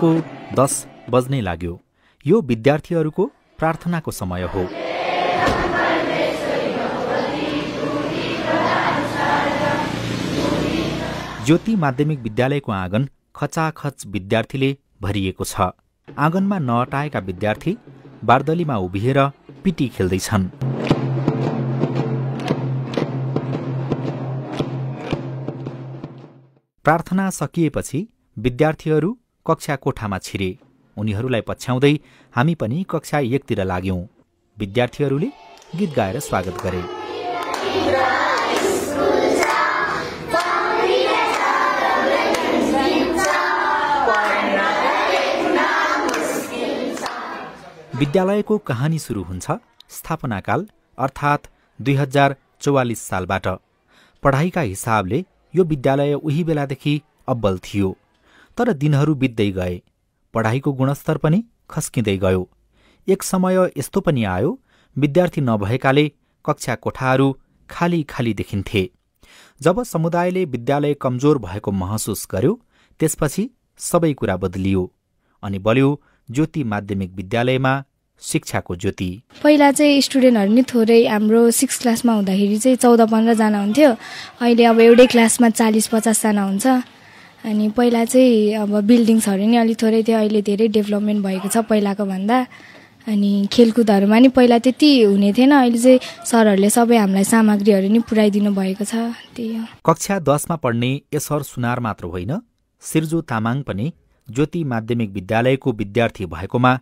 बिहानको दस बज्नै लाग्यो यो विद्यार्थीहरूको प्रार्थनाको समय हो ज्योति माध्यमिक विद्यालयको आँगन खचाखच विद्यार्थीले भरिएको छ आँगनमा नअटाएका विद्यार्थी बार्दलीमा उभिएर पिटी खेल्दैछन् प्रार्थना सकिएपछि विद्यार्थीहरू कक्षा कोठामा छिरे उनीहरूलाई पछ्याउँदै हामी पनि कक्षा एकतिर लाग्यौँ विद्यार्थीहरूले गीत गाएर स्वागत गरे विद्यालयको कहानी सुरु हुन्छ स्थापनाकाल अर्थात् दुई हजार चौवालिस सालबाट पढाइका हिसाबले यो विद्यालय उही बेलादेखि अब्बल थियो तर दिनहरू बित्दै गए पढाइको गुणस्तर पनि खस्किँदै गयो एक समय यस्तो पनि आयो विद्यार्थी नभएकाले कक्षा कोठाहरू खाली खाली देखिन्थे जब समुदायले विद्यालय कमजोर भएको महसुस गर्यो त्यसपछि सबै कुरा बदलियो अनि बल्यो ज्योति माध्यमिक विद्यालयमा शिक्षाको ज्योति पहिला चाहिँ स्टुडेन्टहरू नि थोरै हाम्रो सिक्स क्लासमा हुँदाखेरि चाहिँ चौध पन्ध्रजना हुन्थ्यो अहिले अब एउटै क्लासमा चालिस पचासजना हुन्छ अनि पहिला चाहिँ अब बिल्डिङ्सहरू नि अलिक थोरै थियो अहिले धेरै डेभलपमेन्ट भएको छ पहिलाको भन्दा अनि खेलकुदहरूमा नि पहिला त्यति हुने थिएन अहिले चाहिँ सरहरूले सबै हामीलाई सामग्रीहरू नि पुऱ्याइदिनु भएको छ त्यही हो कक्षा दसमा पढ्ने एसर सुनार मात्र होइन सिर्जु तामाङ पनि ज्योति माध्यमिक विद्यालयको विद्यार्थी भएकोमा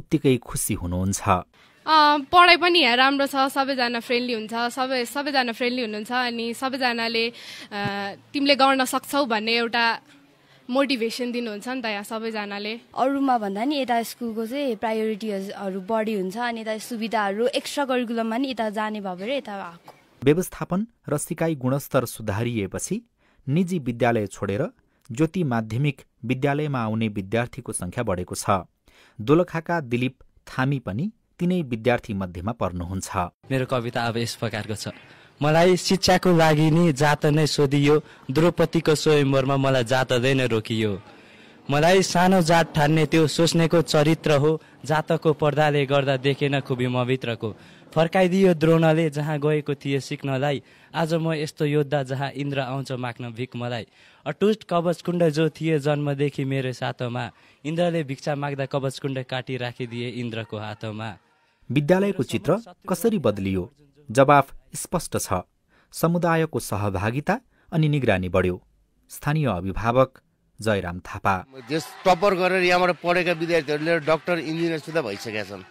उत्तिकै खुसी हुनुहुन्छ पढाइ पनि यहाँ राम्रो छ सबैजना फ्रेन्डली हुन्छ सबै सबैजना फ्रेन्डली हुनुहुन्छ अनि सबैजनाले तिमीले गर्न सक्छौ भन्ने एउटा मोटिभेसन दिनुहुन्छ नि त यहाँ सबैजनाले अरूमा भन्दा नि यता स्कुलको चाहिँ प्रायोरिटीहरू बढी हुन्छ अनि यता सुविधाहरू एक्स्ट्रा करिकुलममा नि यता जाने भयो भने यता आएको व्यवस्थापन र सिकाइ गुणस्तर सुधारिएपछि निजी विद्यालय छोडेर ज्योति माध्यमिक विद्यालयमा आउने विद्यार्थीको सङ्ख्या बढेको छ दोलखाका दिलीप थामी पनि तिनै विद्यार्थी मध्येमा पर्नुहुन्छ मेरो कविता अब यस प्रकारको छ मलाई शिक्षाको लागि नि जात नै सोधियो द्रौपदीको स्वयंवरमा मलाई जातदै नै रोकियो मलाई सानो जात ठान्ने त्यो सोच्नेको चरित्र हो जातको पर्दाले गर्दा देखेन खुबी मभित्रको फर्काइदियो द्रोणले जहाँ गएको थिए सिक्नलाई आज म यस्तो योद्धा जहाँ इन्द्र आउँछ माग्न भिक मलाई कवच कुण्ड जो थिए जन्मदेखि मेरो सातोमा इन्द्रले भिक्षा माग्दा कवच कुण्ड काटी राखिदिए इन्द्रको हातमा विद्यालयको चित्र कसरी बदलियो जवाफ स्पष्ट छ समुदायको सहभागिता अनि निगरानी बढ्यो स्थानीय अभिभावक जयराम थापा टपर गरेर यहाँबाट पढेका विद्यार्थीहरूले डक्टर इन्जिनियरसित भइसकेका छन्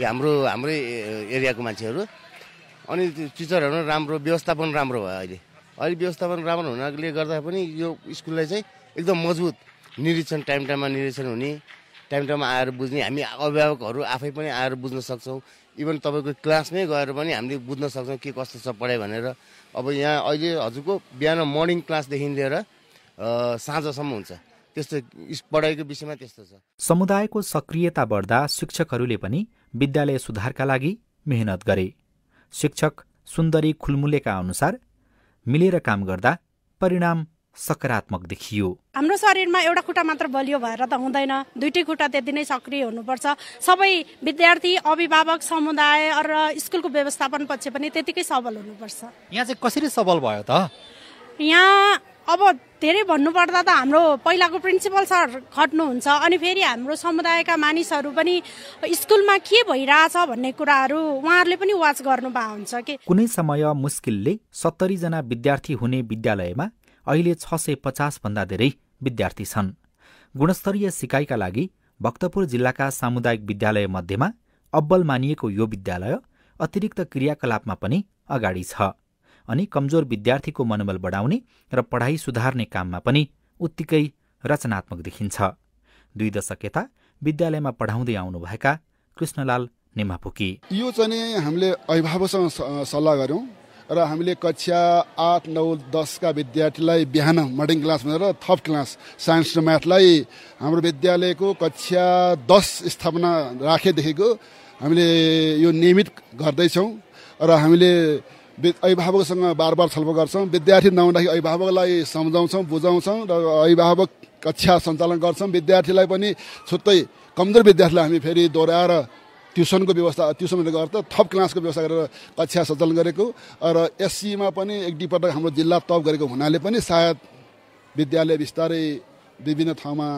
यो हाम्रो हाम्रै एरियाको मान्छेहरू अनि टिचरहरू राम्रो व्यवस्थापन राम्रो भयो अहिले अहिले व्यवस्थापन राम्रो हुनाले गर्दा पनि यो स्कुललाई चाहिँ एकदम मजबुत निरीक्षण टाइम टाइममा निरीक्षण हुने टाइम टाइममा आएर बुझ्ने हामी अभिभावकहरू आफै पनि आएर बुझ्न सक्छौँ इभन तपाईँको क्लासमै गएर पनि हामीले बुझ्न सक्छौँ के कस्तो छ पढाइ भनेर अब यहाँ अहिले हजुरको बिहान मर्निङ क्लासदेखि लिएर साँझसम्म हुन्छ त्यस्तो पढाइको विषयमा त्यस्तो छ समुदायको सक्रियता बढ्दा शिक्षकहरूले पनि विद्यालय सुधारका लागि मेहनत गरे शिक्षक सुन्दरी खुलमुलेका अनुसार मिलेर काम गर्दा परिणाम सकारात्मक देखियो हाम्रो शरीरमा एउटा खुट्टा मात्र बलियो भएर त हुँदैन दुइटै खुट्टा त्यति नै सक्रिय हुनुपर्छ सबै विद्यार्थी अभिभावक समुदाय र स्कुलको व्यवस्थापन पक्ष पनि त्यतिकै सबल हुनुपर्छ यहाँ चाहिँ कसरी सबल भयो त यहाँ अब धेरै भन्नुपर्दा त हाम्रो पहिलाको प्रिन्सिपल सर खट्नुहुन्छ अनि फेरि हाम्रो समुदायका मानिसहरू पनि स्कुलमा के भइरहेछ भन्ने कुराहरू उहाँहरूले पनि वाच गर्नु हुन्छ कि कुनै समय मुस्किलले सत्तरीजना विद्यार्थी हुने विद्यालयमा अहिले छ सय पचास भन्दा धेरै विद्यार्थी छन् गुणस्तरीय सिकाइका लागि भक्तपुर जिल्लाका सामुदायिक विद्यालय मध्येमा अब्बल मानिएको यो विद्यालय अतिरिक्त क्रियाकलापमा पनि अगाडि छ अनि कमजोर विद्यार्थीको मनोबल बढाउने र पढाइ सुधार्ने काममा पनि उत्तिकै रचनात्मक देखिन्छ दुई दशक यता विद्यालयमा पढाउँदै आउनुभएका कृष्णलाल निमापुकी यो चाहिँ हामीले अभिभावकसँग सल्लाह गऱ्यौँ र हामीले कक्षा आठ नौ दसका विद्यार्थीलाई बिहान मर्निङ क्लास भनेर थप क्लास साइन्स र म्याथलाई हाम्रो विद्यालयको कक्षा दस स्थापना राखेदेखिको हामीले यो नियमित गर्दैछौँ र हामीले अभिभावकसँग बार बार छलफल गर्छौँ विद्यार्थी नहुँदाखेरि अभिभावकलाई सम्झाउँछौँ बुझाउँछौँ र अभिभावक कक्षा सञ्चालन गर्छौँ विद्यार्थीलाई पनि छुट्टै कमजोर विद्यार्थीलाई हामी फेरि दोहोऱ्याएर ट्युसनको व्यवस्था ट्युसनले गर्दा थप क्लासको व्यवस्था गरेर कक्षा सञ्चालन गरेको र एससीमा पनि एक दुईपटक हाम्रो जिल्ला तप गरेको हुनाले पनि सायद विद्यालय बिस्तारै विभिन्न ठाउँमा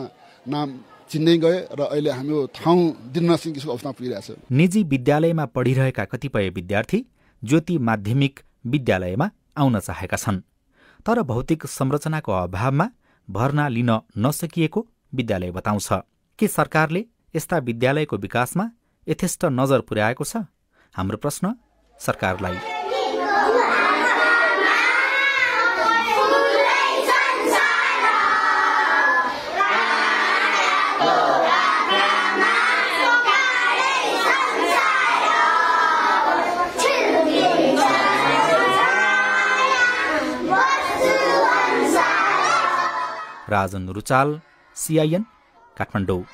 नाम चिन्दै गए र अहिले हाम्रो ठाउँ दिनसिंह किसिमको अवस्थामा पुगिरहेको छ निजी विद्यालयमा पढिरहेका कतिपय विद्यार्थी ज्योति माध्यमिक विद्यालयमा आउन चाहेका छन् तर भौतिक संरचनाको अभावमा भर्ना लिन नसकिएको विद्यालय बताउँछ के सरकारले यस्ता विद्यालयको विकासमा यथेष्ट नजर पुर्याएको छ हाम्रो प्रश्न सरकारलाई राजन रुचाल सिआइएन काठमाडौँ